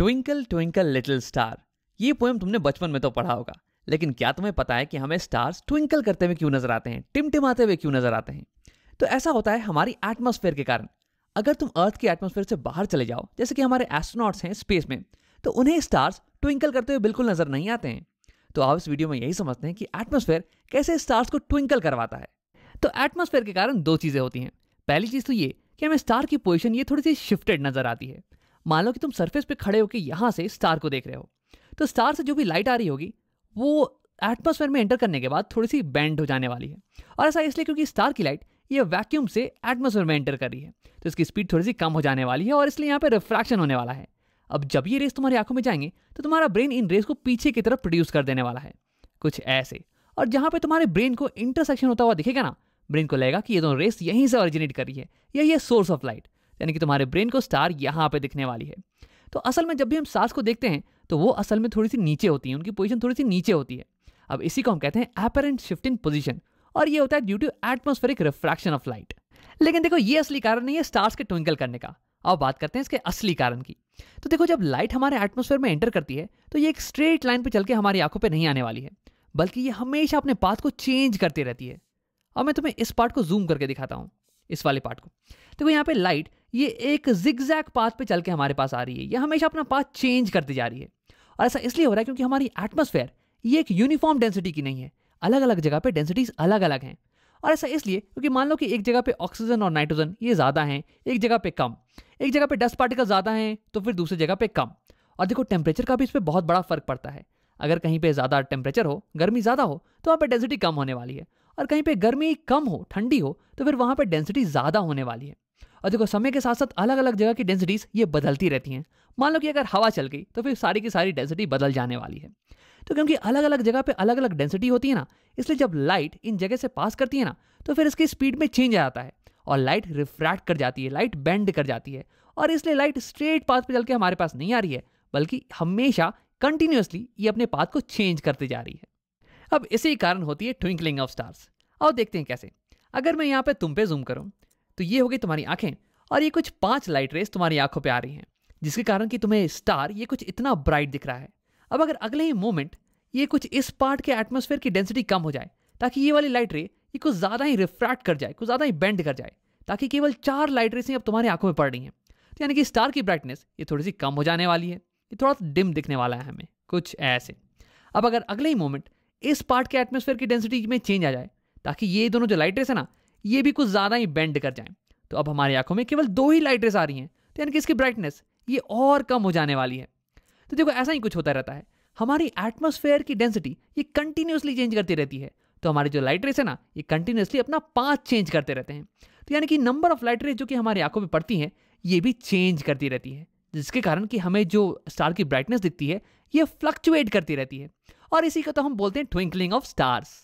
twinkle twinkle little star ये poem तुमने बचपन में तो पढ़ा होगा लेकिन क्या तुम्हें पता है कि हमें स्टार्स ट्विंकल करते हुए क्यों नजर आते हैं टिमटिमाते हुए क्यों नजर आते हैं तो ऐसा होता है हमारी एटमोसफेयर के कारण अगर तुम अर्थ की एटमोस्फेयर से बाहर चले जाओ जैसे कि हमारे एस्ट्रोनॉट्स हैं स्पेस में तो उन्हें स्टार्स ट्विंकल करते हुए बिल्कुल नजर नहीं आते हैं तो आप इस वीडियो में यही समझते हैं कि एटमोस्फेयर कैसे स्टार्स को ट्विंकल करवाता है तो एटमोस्फेयर के कारण दो चीज़ें होती हैं पहली चीज़ तो ये कि हमें स्टार की पोजिशन ये थोड़ी सी शिफ्टेड नजर आती है मान लो कि तुम सरफेस पे खड़े होकर यहाँ से स्टार को देख रहे हो तो स्टार से जो भी लाइट आ रही होगी वो एटमोसफेयर में एंटर करने के बाद थोड़ी सी बैंड हो जाने वाली है और ऐसा इसलिए क्योंकि स्टार की लाइट ये वैक्यूम से एटमोसफेयर में एंटर कर रही है तो इसकी स्पीड थोड़ी सी कम हो जाने वाली है और इसलिए यहाँ पर रिफ्रैक्शन होने वाला है अब जब ये रेस तुम्हारी आंखों में जाएंगे तो तुम्हारा ब्रेन इन रेस को पीछे की तरफ प्रोड्यूस कर देने वाला है कुछ ऐसे और जहाँ पे तुम्हारे ब्रेन को इंटरसेक्शन होता हुआ दिखेगा ना ब्रेन को लगेगा कि ये दोनों रेस यहीं से ओरिजिनेट कर रही है या ये सोर्स ऑफ लाइट यानी कि तुम्हारे ब्रेन को स्टार यहाँ पे दिखने वाली है तो असल में जब भी हम सांस को देखते हैं तो वो असल में थोड़ी सी नीचे होती है उनकी पोजिशन थोड़ी सी नीचे होती है अब इसी को हम कहते हैं एपेरेंट शिफ्ट इन पोजिशन और ये होता है due to atmospheric refraction of light लेकिन देखो ये असली कारण नहीं है स्टार्स के ट्विंकल करने का अब बात करते हैं इसके असली कारण की तो देखो जब लाइट हमारे एटमोसफेयर में एंटर करती है तो ये एक स्ट्रेट लाइन पर चल के हमारी आंखों पर नहीं आने वाली है बल्कि ये हमेशा अपने पाथ को चेंज करती रहती है अब मैं तुम्हें इस पार्ट को जूम करके दिखाता हूँ इस वाले पार्ट को देखो यहाँ पे लाइट ये एक जिगजैग पाथ पे चल के हमारे पास आ रही है ये हमेशा अपना पाथ चेंज करती जा रही है और ऐसा इसलिए हो रहा है क्योंकि हमारी एटमोसफेयर ये एक यूनिफॉर्म डेंसिटी की नहीं है अलग अलग जगह पे डेंसिटीज़ अलग अलग हैं और ऐसा इसलिए क्योंकि मान लो कि एक जगह पे ऑक्सीजन और नाइट्रोजन ये ज़्यादा हैं एक जगह पे कम एक जगह पे डस्ट पार्टिकल ज़्यादा हैं तो फिर दूसरी जगह पे कम और देखो टेम्परेचर का भी इस पर बहुत बड़ा फ़र्क पड़ता है अगर कहीं पे ज़्यादा टेम्परेचर हो गर्मी ज़्यादा हो तो वहाँ पर डेंसिटी कम होने वाली है और कहीं पर गर्मी कम हो ठंडी हो तो फिर वहाँ पर डेंसिटी ज़्यादा होने वाली है और देखो समय के साथ साथ अलग अलग जगह की डेंसिटीज़ ये बदलती रहती हैं मान लो कि अगर हवा चल गई तो फिर सारी की सारी डेंसिटी बदल जाने वाली है तो क्योंकि अलग अलग जगह पे अलग अलग डेंसिटी होती है ना इसलिए जब लाइट इन जगह से पास करती है ना तो फिर इसकी स्पीड में चेंज आ जाता है और लाइट रिफ्रैक्ट कर जाती है लाइट बेंड कर जाती है और इसलिए लाइट स्ट्रेट पाथ पर चल के हमारे पास नहीं आ रही है बल्कि हमेशा कंटिन्यूसली ये अपने पाथ को चेंज करते जा रही है अब इसी कारण होती है ट्विंकलिंग ऑफ स्टार्स और देखते हैं कैसे अगर मैं यहाँ पे तुम पे जूम करूँ तो ये हो गई तुम्हारी आंखें और ये कुछ पांच लाइट रेस तुम्हारी आंखों पर आ रही हैं जिसके कारण कि तुम्हें स्टार ये कुछ इतना ब्राइट दिख रहा है अब अगर अगले ही मोमेंट ये कुछ इस पार्ट के एटमोसफेयर की डेंसिटी कम हो जाए ताकि ये वाली लाइट रे ये कुछ ज़्यादा ही रिफ्रैक्ट कर जाए कुछ ज़्यादा ही बेंड कर जाए ताकि केवल चार लाइट रेसें अब तुम्हारी आंखों में पड़ रही हैं तो यानी कि स्टार की ब्राइटनेस ये थोड़ी सी कम हो जाने वाली है ये थोड़ा सा डिम दिखने वाला है हमें कुछ ऐसे अब अगर अगले ही मोमेंट इस पार्ट के एटमोसफेयर की डेंसिटी में चेंज आ जाए ताकि ये दोनों जो लाइट रेस है ना ये भी कुछ ज़्यादा ही बेंड कर जाएं तो अब हमारी आंखों में केवल दो ही लाइट रेस आ रही हैं तो यानी कि इसकी ब्राइटनेस ये और कम हो जाने वाली है तो देखो ऐसा ही कुछ होता रहता है हमारी एटमोसफेयर की डेंसिटी ये कंटिन्यूसली चेंज करती रहती है तो हमारी जो लाइट रेस है ना ये कंटिन्यूसली अपना पाथ चेंज करते रहते हैं तो यानी कि नंबर ऑफ लाइट रेस जो कि हमारी आंखों में पड़ती हैं ये भी चेंज करती रहती है जिसके कारण कि हमें जो स्टार की ब्राइटनेस दिखती है ये फ्लक्चुएट करती रहती है और इसी को तो हम बोलते हैं ट्विंकलिंग ऑफ स्टार्स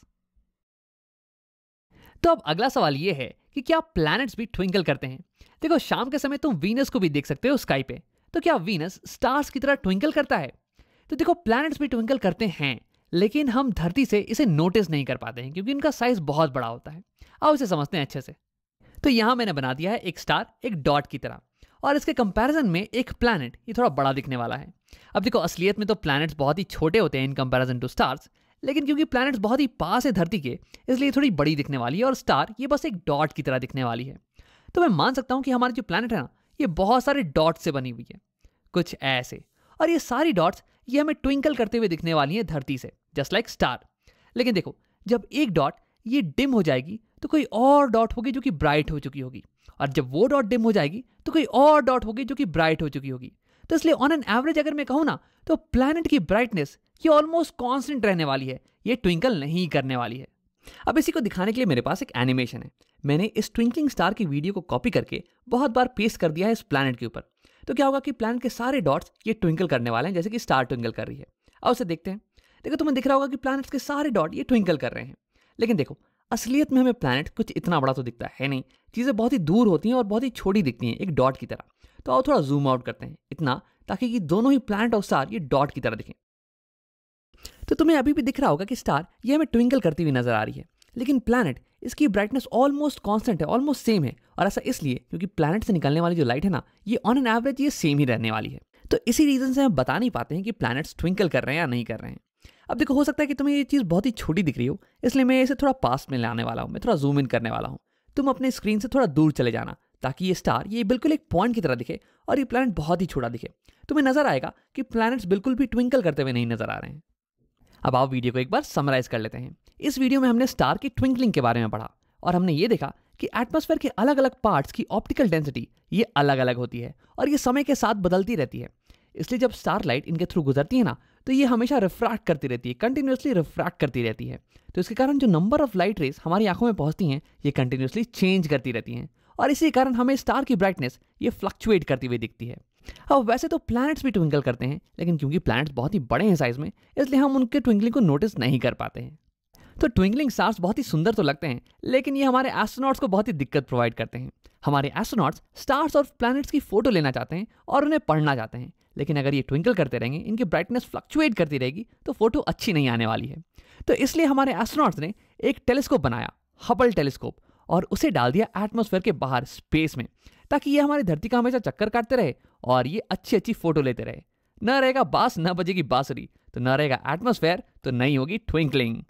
तो अब अगला सवाल यह है कि क्या प्लैनेट्स भी ट्विंकल करते हैं देखो शाम के समय तुम वीनस को भी देख सकते हो स्काई पे तो क्या वीनस स्टार्स की तरह ट्विंकल करता है तो देखो प्लैनेट्स भी ट्विंकल करते हैं लेकिन हम धरती से इसे नोटिस नहीं कर पाते हैं क्योंकि इनका साइज बहुत बड़ा होता है आओ इसे समझते हैं अच्छे से तो यहां मैंने बना दिया है एक स्टार एक डॉट की तरह और इसके कंपैरिजन में एक प्लैनेट ये थोड़ा बड़ा दिखने वाला है अब देखो असलियत में तो प्लैनेट्स बहुत ही छोटे होते हैं इन कंपैरिजन टू स्टार्स लेकिन क्योंकि प्लैनेट्स बहुत ही पास है धरती के इसलिए थोड़ी बड़ी दिखने वाली है और स्टार ये बस एक डॉट की तरह दिखने वाली है तो मैं मान सकता हूँ कि हमारी जो प्लानट है ना ये बहुत सारे डॉट से बनी हुई है कुछ ऐसे और ये सारी डॉट्स ये हमें ट्विंकल करते हुए दिखने वाली हैं धरती से जस्ट लाइक स्टार लेकिन देखो जब एक डॉट ये डिम हो जाएगी तो कोई और डॉट होगी जो कि ब्राइट हो चुकी होगी और जब वो डॉट डिम हो जाएगी तो कोई और डॉट होगी जो कि ब्राइट हो चुकी होगी तो इसलिए ऑन एन एवरेज अगर मैं कहूँ ना तो प्लानट की ब्राइटनेस ये ऑलमोस्ट कॉन्स्टेंट रहने वाली है ये ट्विंकल नहीं करने वाली है अब इसी को दिखाने के लिए मेरे पास एक एनिमेशन है मैंने इस ट्विंकलिंग स्टार की वीडियो को कॉपी करके बहुत बार पेस्ट कर दिया है इस प्लानट के ऊपर तो क्या होगा कि प्लानट के सारे डॉट्स ये ट्विंकल करने वाले हैं जैसे कि स्टार ट्विंकल कर रही है अब उसे देखते हैं देखो तुम्हें दिख रहा होगा कि प्लानट्स के सारे डॉट ये ट्विंकल कर रहे हैं लेकिन देखो असलियत में हमें प्लानट कुछ इतना बड़ा तो दिखता है नहीं चीज़ें बहुत ही दूर होती हैं और बहुत ही छोटी दिखती हैं एक डॉट की तरह तो आओ थोड़ा जूम आउट करते हैं इतना ताकि कि दोनों ही प्लानट और स्टार ये डॉट की तरह दिखें तो तुम्हें अभी भी दिख रहा होगा कि स्टार ये हमें ट्विंकल करती हुई नजर आ रही है लेकिन प्लानट इसकी ब्राइटनेस ऑलमोस्ट कॉन्स्टेंट है ऑलमोस्ट सेम है और ऐसा इसलिए क्योंकि प्लानट से निकलने वाली जो लाइट है ना ये ऑन एन एवरेज ये सेम ही रहने वाली है तो इसी रीजन से हम बता नहीं पाते हैं कि प्लानट्स ट्विंकल कर रहे हैं या नहीं कर रहे हैं अब देखो हो सकता है कि तुम्हें ये चीज़ बहुत ही छोटी दिख रही हो इसलिए मैं इसे थोड़ा पास में लाने वाला हूँ मैं थोड़ा जूम इन करने वाला हूँ तुम अपने स्क्रीन से थोड़ा दूर चले जाना ताकि ये स्टार ये बिल्कुल एक पॉइंट की तरह दिखे और ये प्लानट बहुत ही छोटा दिखे तुम्हें नजर आएगा कि प्लानट्स बिल्कुल भी ट्विंकल करते हुए नहीं नजर आ रहे हैं अब आप वीडियो को एक बार समराइज कर लेते हैं इस वीडियो में हमने स्टार की ट्विंकलिंग के बारे में पढ़ा और हमने ये देखा कि एटमोस्फेयर के अलग अलग पार्ट्स की ऑप्टिकल डेंसिटी ये अलग अलग होती है और ये समय के साथ बदलती रहती है इसलिए जब लाइट इनके थ्रू गुजरती है ना तो ये हमेशा रिफ्रैक्ट करती रहती है कंटिन्यूसली रिफ्रैक्ट करती रहती है तो इसके कारण जो नंबर ऑफ लाइट रेस हमारी आंखों में पहुंचती हैं ये कंटिन्यूसली चेंज करती रहती हैं और इसी कारण हमें स्टार की ब्राइटनेस ये फ्लक्चुएट करती हुई दिखती है अब वैसे तो प्लैनेट्स भी ट्विंकल करते हैं लेकिन क्योंकि प्लैनेट्स बहुत ही बड़े हैं साइज में इसलिए हम उनके ट्विंकलिंग को नोटिस नहीं कर पाते हैं तो ट्विंकलिंग स्टार्स बहुत ही सुंदर तो लगते हैं लेकिन ये हमारे एस्ट्रोनॉट्स को बहुत ही दिक्कत प्रोवाइड करते हैं हमारे एस्ट्रोनॉट्स स्टार्स और प्लैनेट्स की फोटो लेना चाहते हैं और उन्हें पढ़ना चाहते हैं लेकिन अगर ये ट्विंकल करते रहेंगे इनकी ब्राइटनेस फ्लक्चुएट करती रहेगी तो फोटो अच्छी नहीं आने वाली है तो इसलिए हमारे एस्ट्रोनॉट्स ने एक टेलीस्कोप बनाया हबल टेलीस्कोप और उसे डाल दिया एटमोसफेयर के बाहर स्पेस में ताकि ये हमारी धरती का हमेशा चक्कर काटते रहे और ये अच्छी अच्छी फोटो लेते रहे न रहेगा बास न बजेगी बासरी तो न रहेगा एटमोस्फेयर तो नहीं होगी ट्विंकलिंग